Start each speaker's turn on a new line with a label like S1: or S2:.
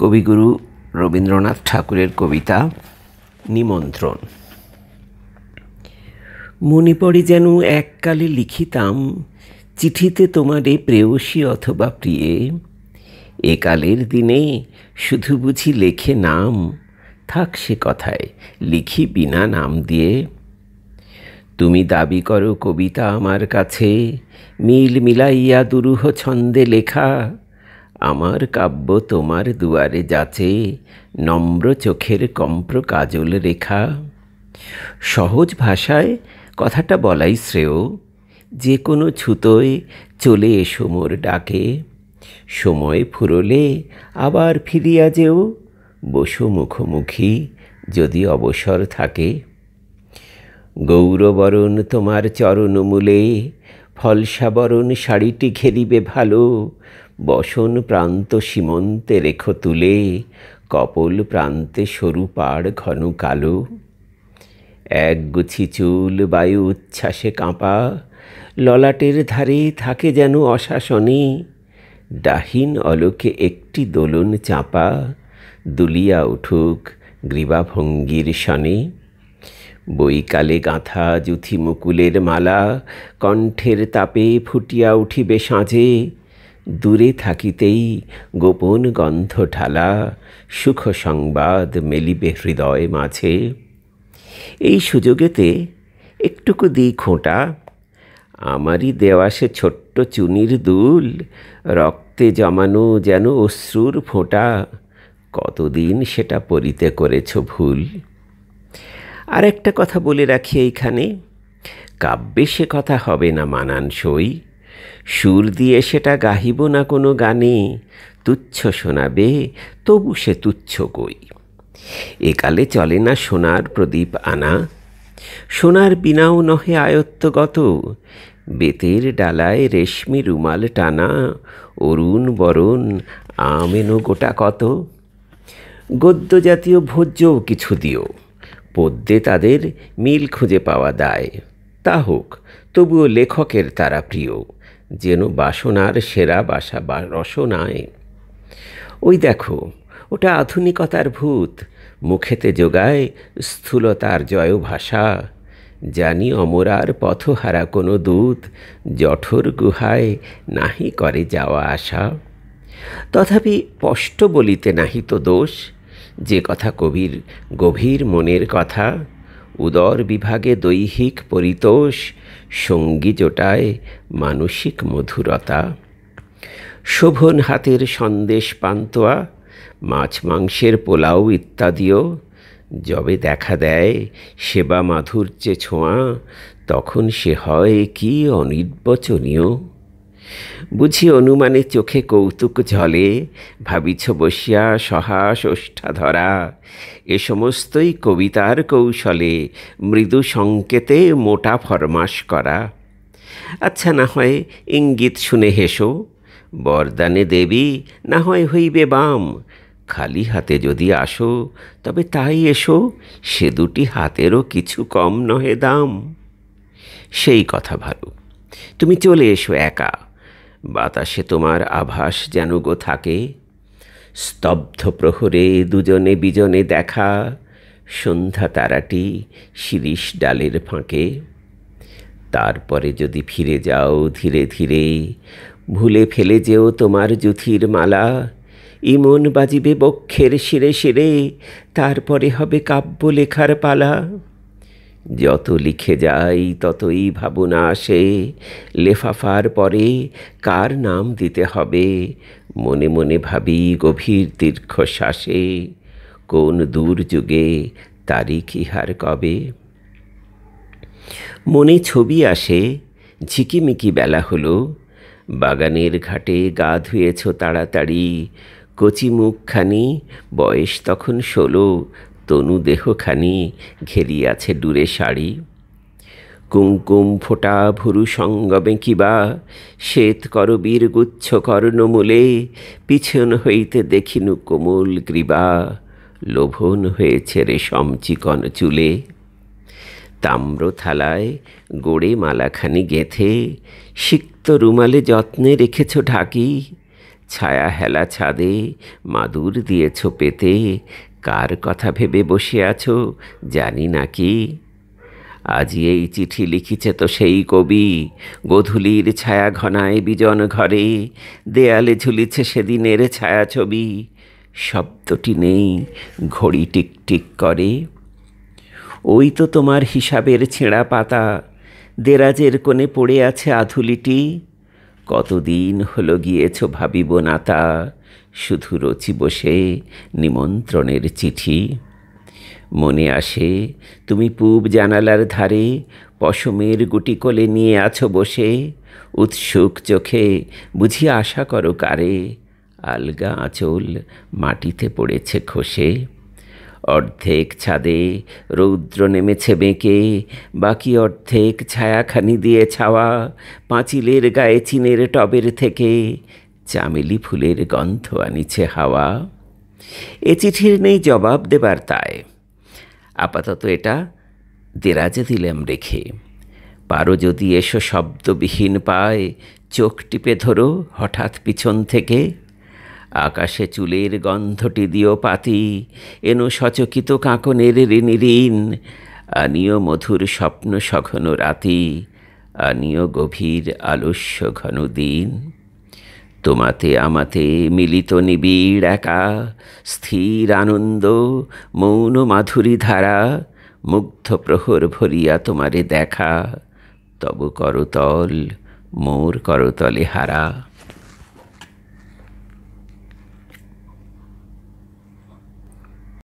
S1: কবিগুরু রবীন্দ্রনাথ ঠাকুরের কবিতা নিমন্ত্রণ মনে পড়ে যেন এককালে লিখিতাম চিঠিতে তোমারে প্রেয়সী অথবা প্রিয়ে একালের দিনে শুধু বুঝি লেখে নাম থাক সে কথায় লিখি বিনা নাম দিয়ে তুমি দাবি করো কবিতা আমার কাছে মিল মিলাইয়া দুরূহ ছন্দে লেখা আমার কাব্য তোমার দুয়ারে যাচে নম্র চোখের কম্প্র কাজল রেখা সহজ ভাষায় কথাটা বলাই শ্রেয় যে কোনো ছুতোয় চলে এসো মোর ডাকে সময় ফুরলে আবার ফিরিয়া যেও বসু মুখোমুখি যদি অবসর থাকে গৌরবরণ তোমার চরণমূলে ফলসাবরণ শাড়িটি ঘেরিবে ভালো বসন প্রান্ত সীমন্তে রেখো তুলে কপল প্রান্তে সরু পাড় ঘন কালো একগুছি চুল বায়ু উচ্ছ্বাসে কাঁপা ললাটের ধারে থাকে যেন অশাসনে ডাহিন অলোকে একটি দোলন চাপা দুলিয়া উঠুক গ্রীবাভঙ্গির শনে বইকালে গাঁথা জুথি মুকুলের মালা কণ্ঠের তাপে ফুটিয়া উঠিবে সাঁজে দূরে থাকিতেই গোপন গন্ধ ঢালা সুখ সংবাদ মেলিবে হৃদয় মাঝে এই সুযোগেতে একটুকু দিই খোঁটা আমারই দেওয়া সে ছোট্ট চুনির দুল রক্তে জমানো যেন অশ্রুর ফোঁটা কতদিন সেটা পরিতে করেছ ভুল আর একটা কথা বলে রাখি এইখানে কাব্যে সে কথা হবে না মানান সই সুর দিয়ে সেটা গাহিব না কোনো গানে তুচ্ছ শোনাবে তবু সে তুচ্ছ কই একালে চলে না সোনার প্রদীপ আনা সোনার বিনাও নহে আয়ত্তগত বেতের ডালায় রেশমি রুমাল টানা অরুণ বরণ আমেনো গোটা কত গদ্য জাতীয় ভোজ্যও কিছু দিও পদ্যে তাদের মিল খুঁজে পাওয়া দায় তা হোক তবুও লেখকের তারা প্রিয় যেন বাসনার সেরা বাসা বা রসনায় ওই দেখো ওটা আধুনিকতার ভূত মুখেতে যোগায় স্থূলতার জয় ভাষা জানি অমরার পথহারা কোনো দূত জঠোর গুহায় নাহি করে যাওয়া আসা তথাপি স্পষ্ট বলিতে নাহি তো দোষ যে কথা কবির গভীর মনের কথা উদর বিভাগে দৈহিক পরিতোষ সঙ্গী জোটায় মানসিক মধুরতা শোভন হাতের সন্দেশ পান্তোয়া মাছ মাংসের পোলাও ইত্যাদিও যবে দেখা দেয় সেবা মাধুর্যে ছোঁয়া তখন সে হয় কি অনির্বচনীয় বুঝি অনুমানে চোখে কৌতুক জলে ভাবিছ বসিয়া সহাস ধরা এ সমস্তই কবিতার কৌশলে মৃদু সংকেতে মোটা ফরমাস করা আচ্ছা না হয় ইঙ্গিত শুনে হেসো বরদানে দেবী না হয় হইবে বাম খালি হাতে যদি আসো তবে তাই এসো সে দুটি হাতেরও কিছু কম নহে দাম সেই কথা ভালো তুমি চলে এসো একা বাতাসে তোমার আভাস যেন গো থাকে স্তব্ধ প্রহরে দুজনে বিজনে দেখা সন্ধ্যা তারাটি শিরিষ ডালের ফাঁকে তারপরে যদি ফিরে যাও ধীরে ধীরে ভুলে ফেলে যেও তোমার জুথির মালা ইমন বাজিবে বক্ষের শিরে শিরে তারপরে হবে কাব্য লেখার পালা যত লিখে যাই ততই ভাবনা আসে লেফাফার পরে কার নাম দিতে হবে মনে মনে ভাবি গভীর দীর্ঘশ্বাসে কোন দূর যুগে তারিখ ইহার কবে মনে ছবি আসে ঝিকিমিকি বেলা হলো বাগানের ঘাটে গা ধুয়েছ তাড়াতাড়ি কচি মুখখানি বয়স তখন ষোলো তনু দেহখানি ঘেরিয়াছে দূরে শাড়ি কুমকুম ফোটা ভুরু সঙ্গমে কিবা শ্বেত করবীর গুচ্ছ কর্ণমূলে পিছন হইতে দেখিনু কোমল গ্রীবা লোভন হয়েছে রে সমচিকন চুলে তাম্র থালায় গোড়ে মালাখানি গেথে সিক্ত রুমালে যত্নে রেখেছ ঢাকি ছায়া হেলা ছাদে মাদুর দিয়েছ পেতে কার কথা ভেবে বসে আছো জানি না কি আজি এই চিঠি লিখিছে তো সেই কবি গোধূলির ছায়া ঘনায় বিজন ঘরে দেয়ালে ঝুলিছে সেদিনের ছায়া ছবি শব্দটি নেই ঘড়ি টিকটিক করে ওই তো তোমার হিসাবের ছেঁড়া পাতা দেরাজের কোণে পড়ে আছে আধুলিটি কতদিন হলো গিয়েছ ভাবিব না তা শুধু রচি বসে নিমন্ত্রণের চিঠি মনে আসে তুমি পূব জানালার ধারে পশমের গুটি কোলে নিয়ে আছো বসে উৎসুক চোখে বুঝি আশা করো কারে আলগা আঁচল মাটিতে পড়েছে খসে অর্ধেক ছাদে রৌদ্র নেমেছে বেঁকে বাকি অর্ধেক ছায়াখানি দিয়ে ছাওয়া পাঁচিলের গায়ে চিনের টবের থেকে চামেলি ফুলের গন্ধ আনিছে হাওয়া এ চিঠির নেই জবাব দেবার তাই আপাতত এটা দেরাজে দিলাম রেখে পারো যদি এসো শব্দবিহীন পায় চোখ টিপে ধরো হঠাৎ পিছন থেকে আকাশে চুলের গন্ধটি দিও পাতি এনো সচকিত কাঁকনের ঋণী ঋণ আনিও মধুর স্বপ্ন সঘন রাতি আনিও গভীর আলস্য ঘন দিন তোমাতে আমাতে মিলিত নিবিড় একা স্থির আনন্দ মৌন মাধুরী ধারা মুগ্ধ প্রহর ভরিয়া তোমারে দেখা তব করতল মোর করতলে হারা